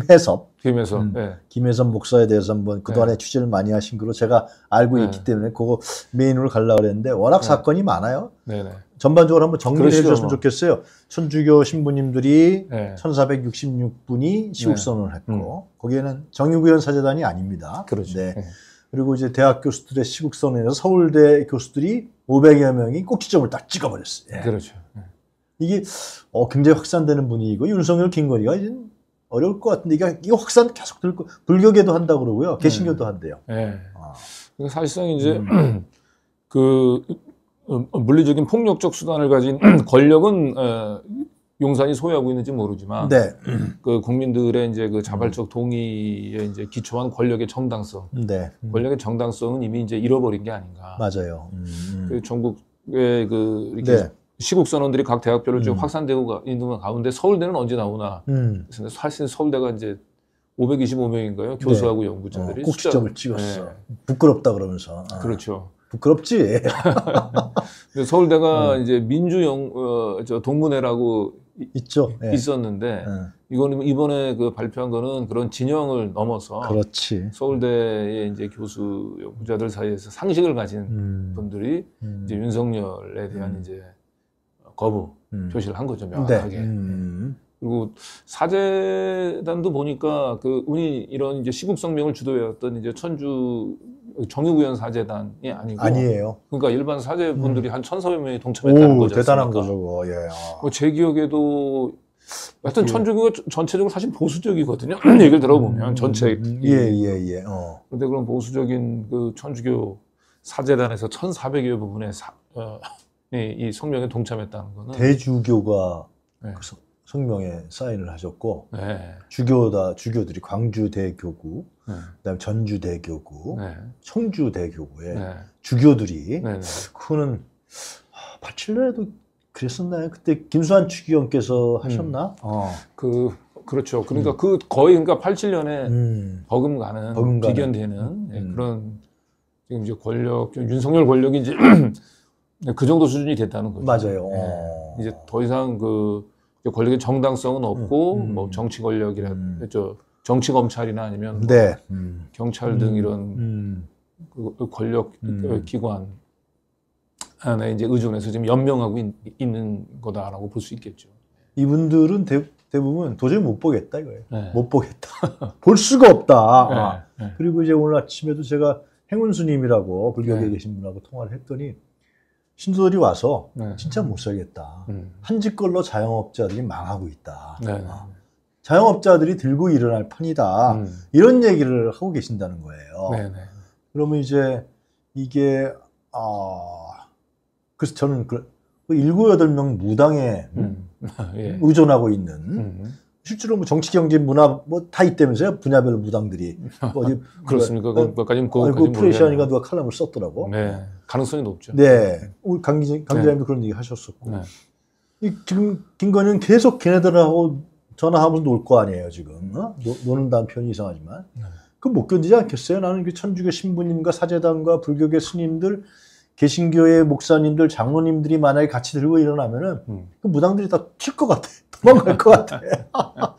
김혜섭. 김혜섭. 음, 네. 김혜섭 목사에 대해서 한번 그동안에 네. 예. 취재를 많이 하신 걸로 제가 알고 네. 있기 때문에 그거 메인으로 가려고 그랬는데 워낙 사건이 많아요. 전반적으로 한번 정리를 그러시죠, 해주셨으면 뭐. 좋겠어요. 천주교 신부님들이 네. 1466분이 시국선언을 했고 음. 거기에는 정유구현 사제단이 아닙니다. 그렇죠. 네. 그리고 이제 대학 교수들의 시국선언에서 서울대 교수들이 500여 명이 꼭지점을 딱 찍어버렸어요. 그렇죠. 이게 어, 굉장히 확산되는 분위기고 윤석열 김건희가 이제 어려울 것 같은데 이게, 확산 계속 들고 불교계도 한다 그러고요. 네. 개신교도 한대요. 네. 아. 그러니까 사실상 이제 음. 그 음, 음, 물리적인 폭력적 수단을 가진 권력은 어, 용산이 소유하고 있는지 모르지만 네. 그 국민들의 이제 그 자발적 동의에 이제 기초한 권력의 정당성, 네. 권력의 정당성은 이미 이제 잃어버린 게 아닌가. 맞아요. 음. 음. 그 전국의 그 이렇게 네. 시국 선원들이 각 대학별로 쭉 음. 확산되고 있는 가운데 서울대는 언제 나오나. 음. 사실 서울대가 이제 525명인가요? 교수하고 네. 연구자들이 어, 꼭지점을 찍었어. 네. 부끄럽다 그러면서. 아. 그렇죠. 부끄럽지. 근데 서울대가 음. 이제 민주영 어, 저 동문회라고 있죠. 네. 있었는데 네. 이거는 이번에 그 발표한 거는 그런 진영을 넘어서 그렇지. 서울대의 이제 교수 연구자들 사이에서 상식을 가진 음. 분들이 음. 이제 윤석열에 대한 음. 이제 거부 음. 표시를 한 거죠 네. 명확하게. 음. 네. 음. 그리고 사재단도 보니까 그 운이 이런 이제 시국성명을 주도해왔던 이제 천주 정유구현 사재단이 아니고 아니에요. 그러니까 일반 사재 분들이 음. 한 천사백 명이 동참했다는 거죠. 대단한 거죠, 예. 뭐제 기억에도 하여튼 그 천주교가 전체적으로 사실 보수적이거든요. 얘기를 들어보면 음, 전체. 음, 예, 예, 예. 어. 근데 그런 보수적인 그 천주교 사재단에서 천사백여 부분의 사, 어, 이 성명에 동참했다는 거는 대주교가 네. 그 성명에 사인을 하셨고 네. 주교다 주교들이 광주 대교구 네. 그다음에 전주 대교구 네. 청주 대교구에 네. 주교들이 네, 그거는 8 아, 7년에도 그랬었나요? 그때 김수환 추기원께서 음. 하셨나? 음. 어. 그 그렇죠. 그러니까 음. 그 거의 그러니까 87년에 음. 버금가는, 버금가는, 비견되는 예, 음. 그런 지금 이제 권력 윤석열 권력이 이제 음. 네, 그 정도 수준이 됐다는 거죠. 맞아요. 네. 어. 이제 더 이상 그 권력의 정당성은 없고 음, 음 뭐 음. 정치 권력이라 음. 저 정치 검찰이나 아니면 네. 뭐 경찰 등 음, 이런 그, 그 권력 기관 하에 이제 의존해서 지금 연명하고 있, 는 거다라고 볼 수 있겠죠. 이분들은 대, 부분 도저히 못 보겠다 이거예요. 네. 못 보겠다. 볼 수가 없다. 네. 아. 그리고 이제 오늘 아침에도 제가 행운스님이라고 불교계에 네. 계신 분하고 통화를 했더니 신도들이 와서 네. 진짜 못 살겠다. 음. 한집 걸로 자영업자들이 망하고 있다. 네. 어. 자영업자들이 들고 일어날 판이다. 음. 이런 얘기를 하고 계신다는 거예요. 네네. 네. 그러면 이제 이게 아 그래서 저는 그 일곱 여덟 명 무당에 음. 예. 의존하고 있는 음. 실제로 뭐 정치, 경제, 문화 뭐다 있다면서요 분야별 무당들이 뭐 어디 그렇습니까? 어, 그것까지는 그 프레시안이가 누가 칼럼을 썼더라고. 네, 가능성이 높죠. 네, 우리 강기 강기자님도 네. 그런 얘기 하셨었고 네. 이, 지금 김건희는 계속 걔네들하고 전화하면서 놀 거 아니에요 지금 어? 노, 는다는 표현이 이상하지만 네. 그못 견디지 않겠어요? 나는 그 천주교 신부님과 사제당과 불교계 스님들 개신교회 목사님들, 장로님들이 만약에 같이 들고 일어나면은 음. 그 무당들이 다 튈 것 같아. 도망갈 것 같아. 어?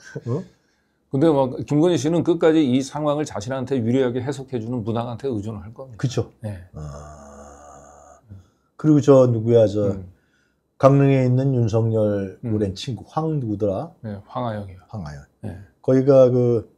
근데 막 뭐 김건희 씨는 끝까지 이 상황을 자신한테 유리하게 해석해주는 무당한테 의존을 할 겁니다. 그렇죠. 네. 아... 그리고 저 누구야 저 음. 강릉에 있는 윤석열 음. 오랜 친구 황 누구더라? 네, 황하영이요. 황하영. 네. 거기가 그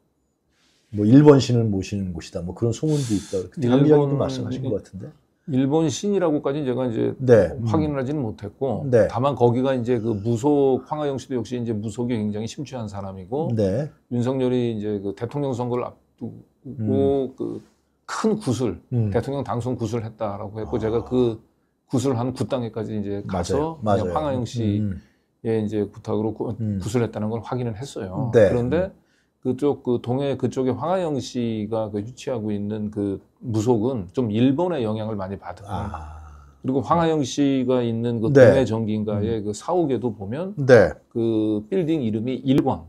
뭐 일본 신을 모시는 곳이다. 뭐 그런 소문도 있다. 그때 일본... 이야기도 말씀하신 것 같은데. 일본 신이라고까지 제가 이제 네. 확인을 하지는 못했고 네. 다만 거기가 이제 그 무속 황하영 씨도 역시 이제 무속에 굉장히 심취한 사람이고 네. 윤석열이 이제 그 대통령 선거를 앞두고 음. 그큰 구슬 음. 대통령 당선 구슬 했다라고 했고 아. 제가 그 구슬한 구당에까지 이제 가서 맞아요. 맞아요. 황하영 음, 음. 씨의 음. 이제 부탁으로 구, 음. 구슬했다는 걸 확인을 했어요. 네. 그런데 그쪽 그 동해 그쪽에 황하영 씨가 그 유치하고 있는 그 무속은 좀 일본의 영향을 많이 받은 거예요. 아. 그리고 황하영 씨가 있는 그 네. 동해 네. 전기인가의 음. 그 사옥에도 보면 네. 그 빌딩 이름이 일광.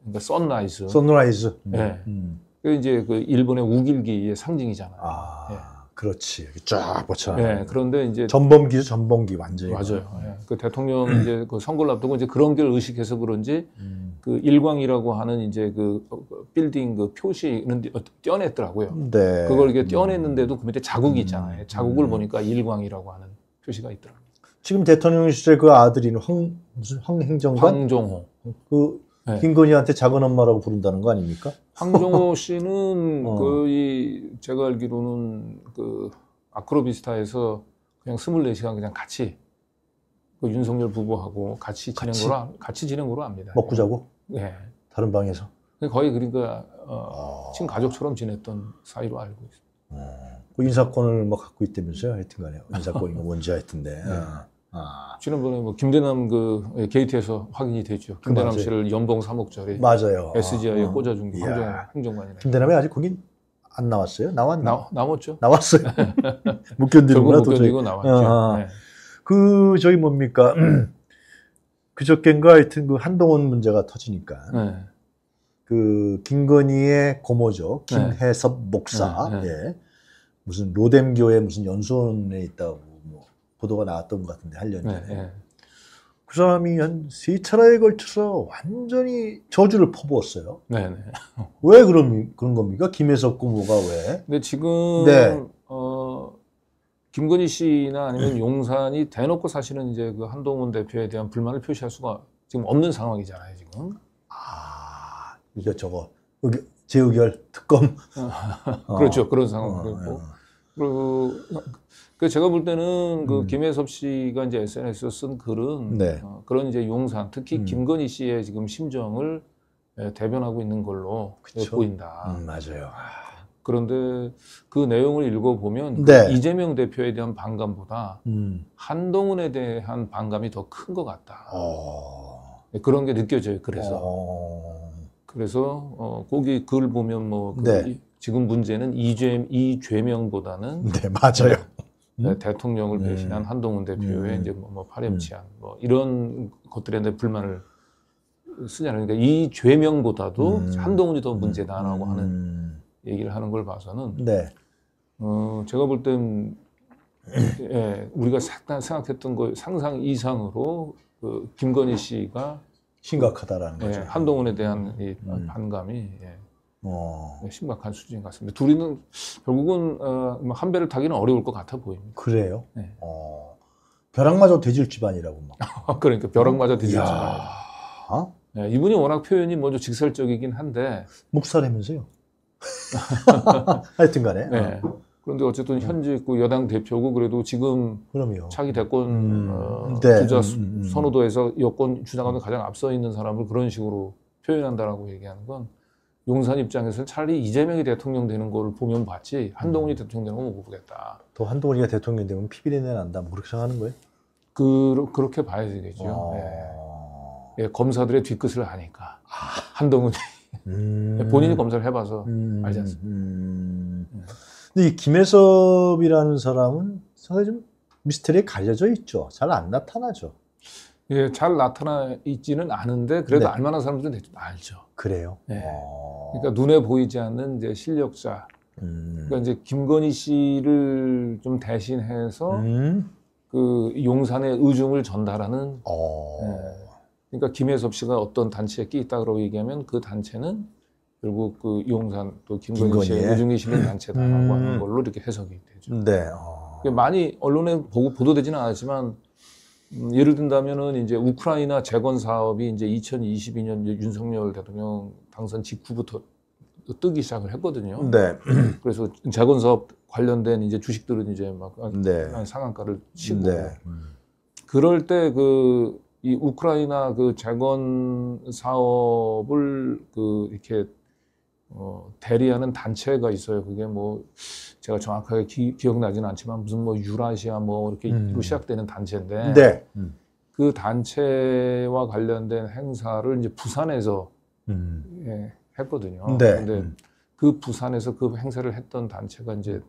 그러니까 선라이즈. 선라이즈. 네. 음. 그 이제 그 일본의 우길기의 상징이잖아요. 아. 네. 그렇지. 쫙 뻗쳐. 네, 그런데 이제 전범기죠, 전범기 완전히. 맞아요. 네. 네. 그 대통령 이제 그 선거를 앞두고 이제 그런 걸 의식해서 그런지 음. 그 일광이라고 하는 이제 그, 어, 그 빌딩 그 표시는 어, 떼어냈더라고요. 네. 그걸 이게 음. 떼어냈는데도 그 밑에 자국이 있잖아요. 음. 자국을 음. 보니까 일광이라고 하는 표시가 있더라고요. 지금 대통령 실절그 아들인 황 무슨 황 행정관 황종호 그 네. 김건희한테 작은 엄마라고 부른다는 거 아닙니까? 황종호 씨는 어. 거의 그 제가 알기로는 그 아크로비스타에서 그냥 24시간 그냥 같이 그 윤석열 부부하고 같이 지낸 같이? 거로 같이 지낸 거로 압니다. 먹고 자고? 네. 예. 예. 다른 방에서. 거의 그러니까 어, 아. 지금 가족처럼 지냈던 사이로 알고 있습니다. 음. 그 인사권을 뭐 갖고 있다면서요? 하여튼간에 인사권이 뭔지 하여튼데. 네. 아. 아. 지난번에 뭐 김대남 그 예, 게이트에서 확인이 되죠 그 김대남 맞아요. 씨를 연봉 3억짜리 맞아요. SGI에 어. 꽂아준 게 행정, 행정관이 김대남이 아직 거긴 안 나왔어요? 나왔나? 남았죠. 나왔어요. 못 견디는구나 못 견디고 나왔죠. 아. 네. 그 저희 뭡니까? 그저께인가 하여튼 그 한동훈 문제가 터지니까 네. 그 김건희의 고모죠 김해섭 네. 목사 네, 네. 예. 무슨 로뎀교회 무슨 연수원에 있다고 보도가 나왔던 것 같은데 한년 네, 전에 네, 네. 그 사람이 한 세 차례에 걸쳐서 완전히 저주를 퍼부었어요. 네네. 네. 왜 그런 그런 겁니까? 김혜석 고모가 왜? 근데 지금 네. 어, 김건희 씨나 아니면 음. 용산이 대놓고 사실은 이제 그 한동훈 대표에 대한 불만을 표시할 수가 지금 없는 상황이잖아요. 지금. 아 이거 저거 의결, 재의결 특검. 어. 어. 그렇죠. 그런 상황이고. 어, 어, 어, 그리고 그 제가 볼 때는 그 음. 김혜섭 씨가 이제 SNS에 쓴 글은 네. 어, 그런 이제 용산 특히 음. 김건희 씨의 지금 심정을 예, 대변하고 있는 걸로 예, 보인다. 음, 맞아요. 아, 그런데 그 내용을 읽어보면 그 네. 그 이재명 대표에 대한 반감보다 음. 한동훈에 대한 반감이 더 큰 것 같다. 어. 예, 그런 게 느껴져요. 그래서 오. 어. 그래서 어, 거기 글 보면 뭐그 네. 지금 문제는 이죄 이죄명보다는네 맞아요. 어, 음? 네, 대통령을 네. 배신한 한동훈 대표의 네. 이제 뭐, 뭐 파렴치한 음. 뭐 이런 것들에 대한 불만을 쓰냐는 그러니까 이 죄명보다도 음. 한동훈이 더 문제다라고 음. 하는 얘기를 하는 걸 봐서는 네. 어, 제가 볼땐 예, 우리가 생각했던 거 상상 이상으로 그 김건희 씨가 심각하다라는 예, 거죠. 한동훈에 대한 음. 이 음. 반감이 예, 어. 심각한 수준인 것 같습니다. 둘이는 결국은 어, 뭐 한 배를 타기는 어려울 것 같아 보입니다. 그래요? 네. 어. 벼락마저 돼질 집안이라고 막. 아, 그러니까 벼락마저 돼질 집안. 어? 네, 이분이 워낙 표현이 먼저 뭐 직설적이긴 한데 목사라면서요. 하여튼간에. 네. 어. 그런데 어쨌든 음. 현직 그 여당 대표고 그래도 지금 그럼요. 차기 대권 음, 어, 네. 주자 음, 음, 선호도에서 여권 주장하는 가장 앞서 있는 사람을 그런 식으로 표현한다라고 얘기하는 건 용산 입장에서는 차라리 이재명이 대통령 되는 걸 보면 봤지 한동훈이 음. 대통령 되는 건못 보겠다. 또 한동훈이가 대통령 되면 피비린내 난다. 뭐 그렇게 생각하는 거예요? 그, 그렇게 봐야 되겠죠. 아... 예. 예. 검사들의 뒤끝을 아니까 아... 한동훈이 음... 본인이 검사를 해봐서 음... 음 알지 음. 않습니까? 근데 이 김혜섭이라는 사람은 상당히 좀 미스터리에 가려져 있죠. 잘 안 나타나죠. 예, 잘 나타나 있지는 않은데 그래도 네. 알만한 사람들은 알죠. 그래요. 네. 어. 그러니까 눈에 보이지 않는 이제 실력자. 음. 그러니까 이제 김건희 씨를 좀 대신해서 음. 그 용산의 의중을 전달하는. 어. 네. 그러니까 김혜섭 씨가 어떤 단체에 끼있다 그러고 얘기하면 그 단체는 결국 그 용산 또 김건희, 김건희 씨의 의중이 시는 음. 단체다라고 음. 하는 걸로 이렇게 해석이 되죠. 네. 어. 그러니까 많이 언론에 보고 보도되지는 않았지만 음, 예를 든다면은 이제 우크라이나 재건 사업이 이제 2022년 윤석열 대통령 당선 직후부터 뜨기 시작을 했거든요. 네. 그래서 재건 사업 관련된 이제 주식들은 이제 막 네. 상한가를 치고 네. 그럴 때 그 이 우크라이나 그 재건 사업을 그 이렇게 어, 대리하는 단체가 있어요. 그게 뭐 제가 정확하게 기, 억나지는 않지만 무슨 뭐 유라시아 뭐 이렇게 음. 시작되는 단체인데 네. 음. 그 단체와 관련된 행사를 이제 부산에서 음. 예, 했거든요. 네. 근데 음. 그 부산에서 그 행사를 했던 단체가 이제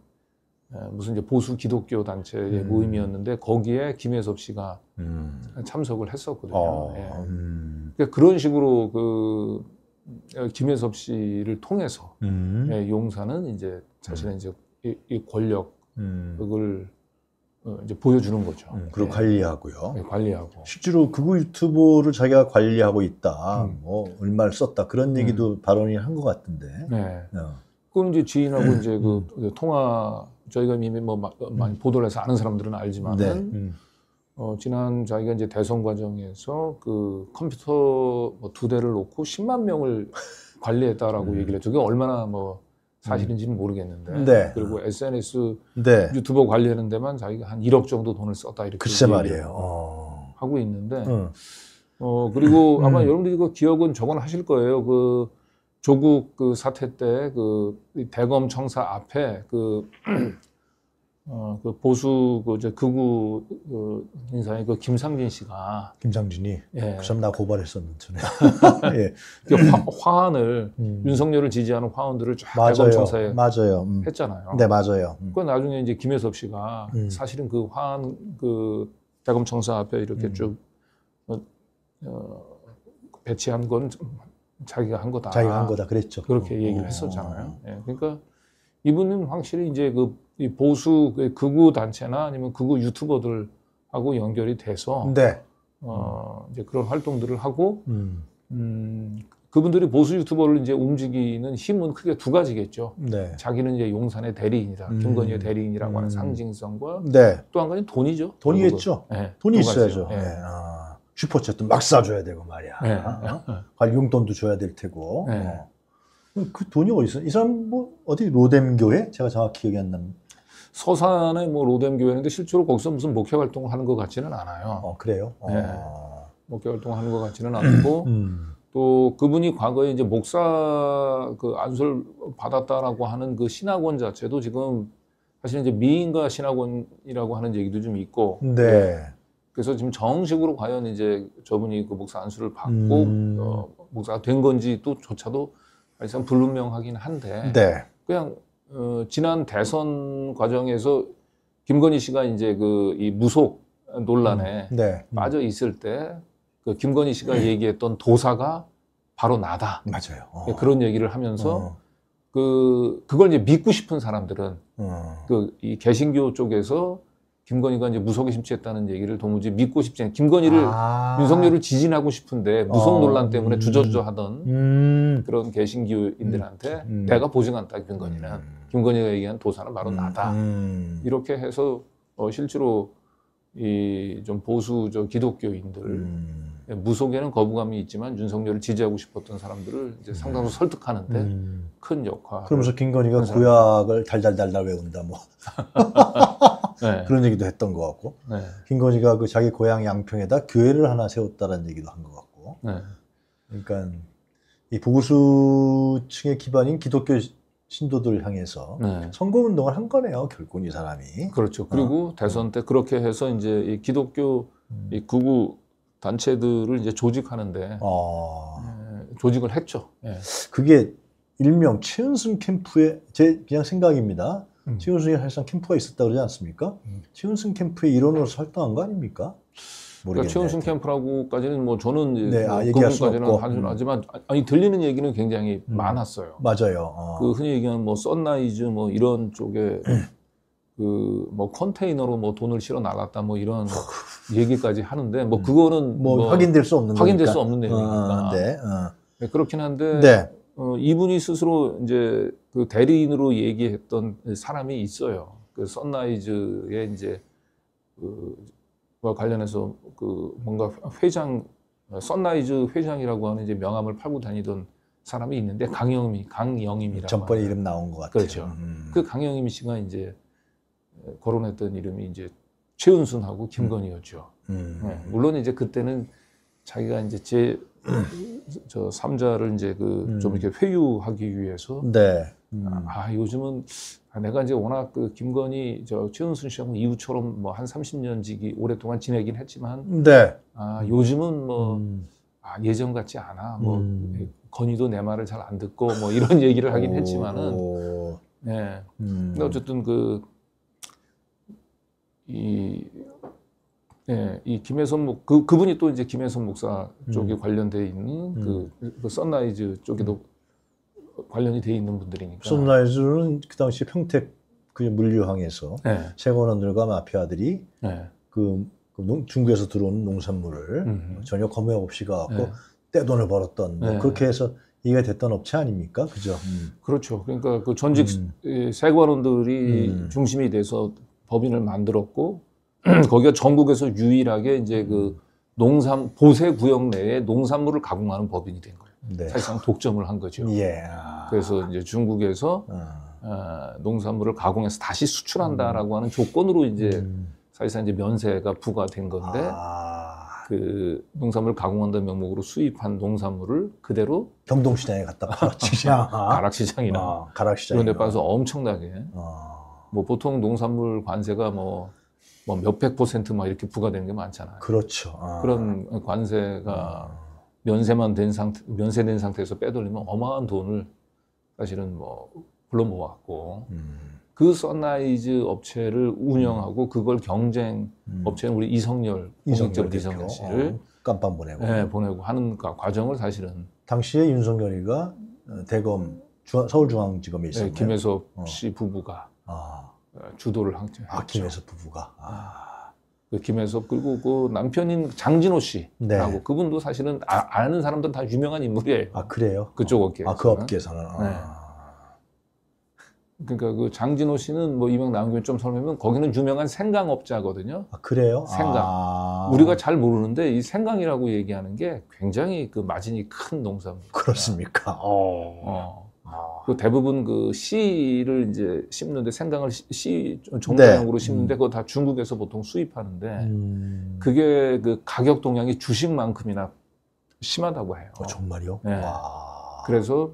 예, 무슨 이제 보수 기독교 단체의 음. 모임이었는데 거기에 김혜섭 씨가 음. 참석을 했었거든요. 어. 예. 그러니까 그런 식으로 그 어, 김혜섭 씨를 통해서 음. 예, 용사는 이제 자신의 음. 이제 이, 이 권력 음. 그걸 어, 이제 보여주는 거죠. 음, 그리고 예. 관리하고요. 예, 관리하고. 실제로 그거 유튜브를 자기가 관리하고 있다. 음. 뭐 얼마를 썼다 그런 얘기도 발언이 한 것 같은데. 네. 어. 그건 이제 지인하고 이제 그 통화 저희가 이미 뭐 많이 보도를 해서 아는 사람들은 알지만은. 네. 어, 지난 자기가 이제 대선 과정에서 그 컴퓨터 뭐두 대를 놓고 10만 명을 관리했다라고 음. 얘기를 했죠. 그게 얼마나 뭐 사실인지는 음. 모르겠는데. 네. 그리고 SNS 네. 유튜버 관리하는 데만 자기가 한 1억 정도 돈을 썼다 이렇게 글쎄 말이에요. 어. 하고 있는데. 음. 어 그리고 음. 아마 여러분들이 그 기억은 저건 하실 거예요. 그 조국 그 사태 때 그 대검 청사 앞에 그 어, 그 보수 그저 극우 그 인사인 그 김상진 씨가 김상진이 예. 그 사람 나 고발했었는 데 예. 그 화, 화환을 음. 윤석열을 지지하는 화환들을쫙 대검청사에 맞아요. 음. 했잖아요. 네 맞아요. 음. 그 나중에 이제 김혜섭 씨가 음. 사실은 그 화환 그 대검청사 앞에 이렇게 음. 쭉 어, 어, 배치한 건 자기가 한 거다. 자기가 한 거다. 그랬죠. 그렇게 어. 얘기를 했었잖아요. 어. 예. 그러니까 이분은 확실히 이제 그이 보수 극우 단체나 아니면 극우 유튜버들하고 연결이 돼서 네. 어, 이제 그런 활동들을 하고 음. 음, 그분들이 보수 유튜버를 이제 움직이는 힘은 크게 두 가지겠죠. 네. 자기는 이제 용산의 대리인이다. 음. 김건희의 대리인이라고 음. 하는 상징성과 네. 또한 가지 돈이죠. 돈이겠죠. 네, 돈이 예, 있어야죠. 네. 아, 슈퍼챗도 막 쏴줘야 되고 말이야. 네. 어? 아, 용돈도 줘야 될 테고. 어. 그 돈이 어디서? 이 사람 뭐 어디 로뎀 교회? 제가 정확히 기억이 안 납니다. 서산의 뭐 로뎀 교회인데 실제로 거기서 무슨 목회 활동을 하는 것 같지는 않아요. 어, 그래요? 네. 아. 목회 활동을 하는 것 같지는 않고 음. 또 그분이 과거에 이제 목사 그 안수를 받았다라고 하는 그 신학원 자체도 지금 사실 이제 미인과 신학원이라고 하는 얘기도 좀 있고. 네. 그래서 지금 정식으로 과연 이제 저분이 그 목사 안수를 받고 음. 어, 목사가 된 건지 또 조차도 사실상 불분명하긴 한데 네. 그냥 어, 지난 대선 과정에서 김건희 씨가 이제 그 이 무속 논란에 음, 네. 빠져 있을 때 그 김건희 씨가 네. 얘기했던 도사가 바로 나다. 맞아요. 어. 예, 그런 얘기를 하면서 어. 그 그걸 이제 믿고 싶은 사람들은 어. 그이 개신교 쪽에서 김건희가 이제 무속에 심취했다는 얘기를 도무지 믿고 싶지 않. 아 김건희를 아. 윤석열을 지진하고 싶은데 무속 어. 논란 때문에 음. 주저주저하던 음. 그런 개신교인들한테 음. 내가 음. 보증한다 김건희는 음. 김건희가 얘기한 도사는 바로 음. 나다. 이렇게 해서 어, 실제로 이좀 보수 저 기독교인들 예, 무속에는 거부감이 있지만 윤석열을 지지하고 싶었던 사람들을 이제 상당수 설득하는데 음. 큰 역할. 그러면서 김건희가 고약을 달달달달 외운다 뭐. 네. 그런 얘기도 했던 것 같고 네. 김건희가 그 자기 고향 양평에다 교회를 하나 세웠다는 얘기도 한 것 같고 네. 그러니까 이 보수층의 기반인 기독교 신도들 향해서 네. 선거 운동을 한 거네요 결국 이 사람이 그렇죠 그리고 어. 대선 때 그렇게 해서 이제 이 기독교 음. 이 구구 단체들을 이제 조직하는데 아. 조직을 했죠 예. 그게 일명 최은순 캠프의 제 그냥 생각입니다. 음. 최은순이 사실상 캠프가 있었다 그러지 않습니까? 음. 최은순 캠프의 일원으로서 활동한 거 아닙니까? 그러니까 최은순 캠프라고까지는 뭐 저는 네, 아, 뭐 얘기할 수 없고 음. 하지만 아니 들리는 얘기는 굉장히 음. 많았어요. 맞아요. 어. 그 흔히 얘기하는 뭐 썬라이즈 뭐 이런 쪽에 그 뭐 컨테이너로 뭐 돈을 실어 나갔다 뭐 이런 어. 얘기까지 하는데 뭐 그거는 뭐, 뭐 확인될 수 없는 확인될 거니까. 수 없는 내용이니까. 어, 네. 어. 네, 그렇긴 한데 네. 어, 이분이 스스로 이제 그 대리인으로 얘기했던 사람이 있어요. 그 선라이즈의 이제 그와 관련해서 그 뭔가 회장 선라이즈 회장이라고 하는 이제 명함을 팔고 다니던 사람이 있는데 강영미 강영임이라고 전번 이름 나온 것 같아요. 그렇죠. 음. 그 강영임 씨가 이제 거론했던 이름이 이제 최은순하고 김건희였죠. 음. 네. 물론 이제 그때는 자기가 이제 제 음. 저 삼자를 이제 그좀 음. 이렇게 회유하기 위해서 네. 아, 음. 아 요즘은 아, 내가 이제 워낙 그 김건희 저 최은순 씨하고 이후처럼 뭐 한 30년 지기 오랫동안 지내긴 했지만 네. 아 요즘은 뭐 음. 아, 예전 같지 않아 뭐 음. 예, 건희도 내 말을 잘 안 듣고 뭐 이런 얘기를 하긴 오. 했지만은 네. 음. 근데 어쨌든 그이 예, 이 김혜선 목, 그, 그분이 또 이제 김혜선 목사 음. 쪽에 음. 관련돼 있는 음. 그, 음. 그 선라이즈 쪽에도 음. 관련이 돼 있는 분들이니까. 썬라이즈는그 당시 평택 그 물류항에서 네. 세관원들과 마피아들이 네. 그, 그 중국에서 들어온 농산물을 음 전혀 검역 없이 가갖고 네. 떼돈을 벌었던 뭐 그렇게 해서 이게 됐던 업체 아닙니까? 그죠? 음. 그렇죠. 그러니까 그 전직 세관원들이 중심이 돼서 법인을 만들었고 거기가 전국에서 유일하게 이제 그 농산 보세 구역 내에 농산물을 가공하는 법인이 된 거예요. 네. 사실상 독점을 한 거죠. 예. 그래서 이제 중국에서 음. 농산물을 가공해서 다시 수출한다라고 음. 하는 조건으로 이제 음. 사실상 이제 면세가 부과된 건데 아. 그 농산물 가공한다는 명목으로 수입한 농산물을 그대로 경동시장에 갖다 팔았지. 가락시장이나 아, 가락시장 이런 데 빠서 엄청나게 아. 뭐 보통 농산물 관세가 뭐뭐 몇 백 퍼센트 막 이렇게 부과되는 게 많잖아요. 그렇죠. 아. 그런 관세가 아. 면세만 된 상태, 면세된 상태에서 빼돌리면 어마한 돈을 사실은 뭐 불러 모았고 음. 그 선라이즈 업체를 운영하고 음. 그걸 경쟁 음. 업체는 우리 이성열 공직자 이성열 씨를 어, 깜빵 보내고 네, 보내고 하는 과정을 사실은 당시에 윤석열이가 어, 대검 중 서울중앙지검에 있었네요. 네, 김혜섭 어. 씨 어. 부부가 아. 주도를 한 아, 김혜섭 부부가. 아. 그 김혜섭 그리고 그 남편인 장진호 씨라고 네. 그분도 사실은 아, 는 사람들은 다 유명한 인물이에요. 아 그래요? 그쪽 어. 업계에서. 아, 그 아그 업계에서는. 네. 아. 그러니까 그 장진호 씨는 뭐 이명 나온 김좀 설명하면 거기는 유명한 생강업자거든요. 아 그래요? 생강. 아. 우리가 잘 모르는데 이 생강이라고 얘기하는 게 굉장히 그 마진이 큰농사입 그렇습니까? 어. 어. 아. 그 대부분 그 씨를 이제 심는데 생강을 씨종량으로 네. 심는데 음. 그거 다 중국에서 보통 수입하는데 음. 그게 그 가격 동향이 주식만큼이나 심하다고 해요. 어, 아, 정말요? 네. 와. 그래서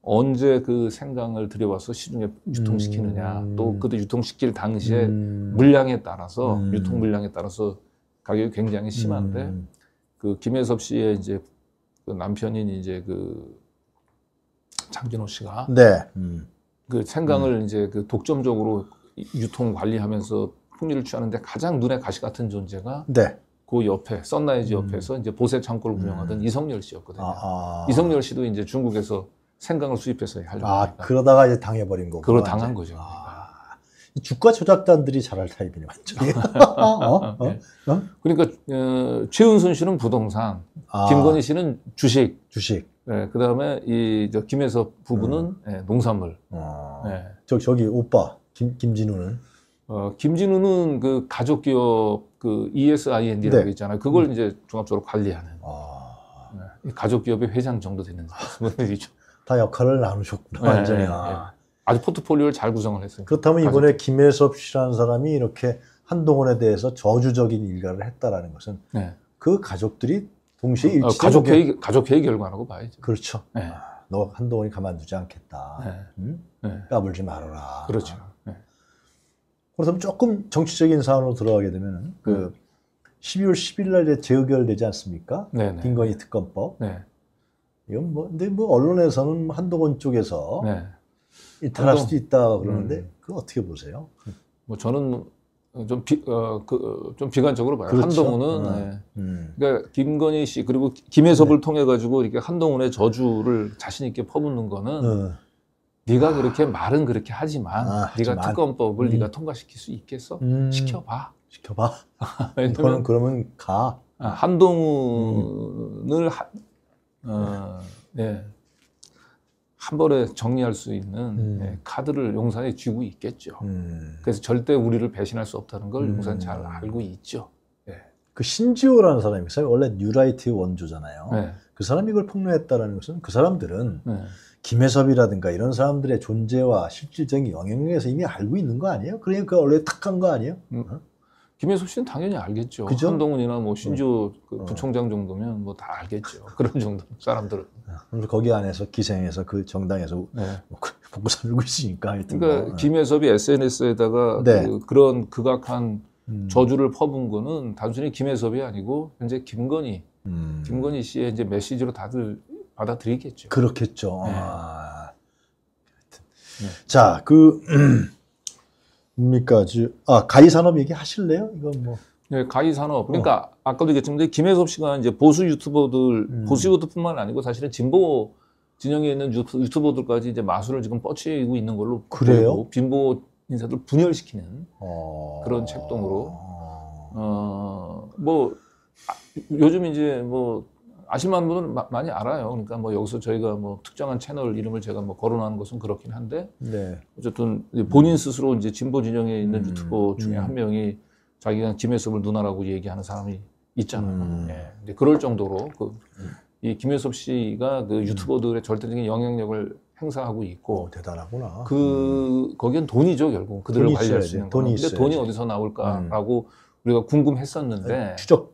언제 그 생강을 들여와서 시중에 유통시키느냐 음. 또 그때 유통시킬 당시에 음. 물량에 따라서 음. 유통 물량에 따라서 가격이 굉장히 심한데 음. 그 김혜섭 씨의 이제 그 남편인 이제 그 장진호 씨가 네. 음. 그 생강을 음. 이제 그 독점적으로 유통 관리하면서 풍미를 취하는데 가장 눈에 가시 같은 존재가 네. 그 옆에 썬라이즈 음. 옆에서 음. 이제 보세 창고를 운영하던 음. 이성열 씨였거든요. 아, 아. 이성열 씨도 이제 중국에서 생강을 수입해서 하려고 아, 하니까. 아, 그러다가 이제 당해버린 거고. 그걸 당한 이제. 거죠. 아. 주가 조작단들이 잘할 타입이네, 완전히. 어? 어? 어? 네. 어? 그러니까 어, 최은순 씨는 부동산, 아. 김건희 씨는 주식, 주식, 네, 예, 그 다음에 이저 김혜섭 부부는 네, 농산물. 아. 네. 저, 저기 오빠 김, 김진우는 어, 김진우는 그 가족 기업 그 ESIND라고 네. 있잖아요. 그걸 음. 이제 종합적으로 관리하는 아, 네, 가족 기업의 회장 정도 되는 분들이죠. 아. 다 역할을 나누셨구나 네, 완전히. 네, 아. 아주 포트폴리오를 잘 구성을 했어요. 그렇다면 이번에 김혜섭 씨라는 사람이 이렇게 한동훈에 대해서 저주적인 일가를 했다라는 것은 네. 그 가족들이 동시에 어, 일치적 가족 회의 가족 회의 결과라고 봐야죠. 그렇죠. 네. 아, 너 한동훈이 가만두지 않겠다. 네. 응? 음? 네. 까불지 말아라. 그렇죠. 네. 그래서 조금 정치적인 사안으로 들어가게 되면은 그 12월 10일 날에 재의결되지 않습니까? 네네. 네. 김건희 특검법. 네. 이건 뭐 근데 뭐 언론에서는 한동훈 쪽에서 네. 이탈할 수도 있다 그러는데 음. 그거 어떻게 보세요? 뭐 저는 어, 좀, 비, 어, 그, 좀 비관적으로 봐요. 그렇죠? 한동훈은. 아, 네. 음. 그러니까 김건희 씨, 그리고 김혜섭을 네. 통해가지고 이렇게 한동훈의 저주를 자신있게 퍼붓는 거는 어. 네가 그렇게 말은 그렇게 하지만 아, 네가 하지 특검법을 음. 네가 통과시킬 수 있겠어? 음. 시켜봐. 시켜봐. 왜냐면 그러면 가. 아, 한동훈을 하, 어, 음. 네. 한 번에 정리할 수 있는 음. 예, 카드를 용산에 쥐고 있겠죠. 음. 그래서 절대 우리를 배신할 수 없다는 걸 음. 용산 잘 알고 있죠. 예. 그 신지호라는 사람이 그사람 원래 뉴라이트의 원조잖아요. 예. 그 사람이 이걸 폭로했다라는 것은 그 사람들은 김혜섭이라든가 이런 사람들의 존재와 실질적인 영향력에서 이미 알고 있는 거 아니에요? 그러니까 원래 탁한 거 아니에요? 음. 어? 김혜숙 씨는 당연히 알겠죠. 그죠? 한동훈이나 뭐 신주 어. 그 어. 부총장 정도면 뭐 다 알겠죠. 그런 정도 사람들은. 아, 거기 안에서 기생해서 그 정당에서 네. 먹고 뭐 그 살고 있으니까 하여튼. 그러니까 뭐. 예. 김혜섭이 SNS에다가 네. 그, 런 극악한 음. 저주를 퍼본 거는 단순히 김혜섭이 아니고 현재 김건희, 음. 김건희 씨의 이제 메시지로 다들 받아들이겠죠. 그렇겠죠. 네. 아. 네. 자, 그. 뭡니까? 아, 가이 산업 얘기 하실래요? 이건 뭐. 네, 가이 산업. 그러니까 어. 아까도 얘기했지만 김혜섭 씨가 이제 보수 유튜버들, 음. 보수 유튜버뿐만 아니고 사실은 진보 진영에 있는 유튜버들까지 이제 마술을 지금 뻗치고 있는 걸로 그래요? 빈보 인사들 분열시키는 어... 그런 책동으로 어뭐 어, 아, 요즘 이제 뭐 아실만한 분은 마, 많이 알아요. 그러니까 뭐 여기서 저희가 뭐 특정한 채널 이름을 제가 뭐 거론하는 것은 그렇긴 한데 네. 어쨌든 본인 스스로 이제 진보 진영에 있는 음. 유튜버 중에 음. 한 명이 자기가 김혜섭을 누나라고 얘기하는 사람이 있잖아요. 음. 예. 근데 그럴 정도로 그, 음. 이 김혜섭 씨가 그 음. 유튜버들의 절대적인 영향력을 행사하고 있고 오, 어, 대단하구나. 그 음. 거기엔 돈이죠 결국 그들을 관리할 수 있는 돈이 있어요. 돈이 어디서 나올까라고 우리가 궁금했었는데 추적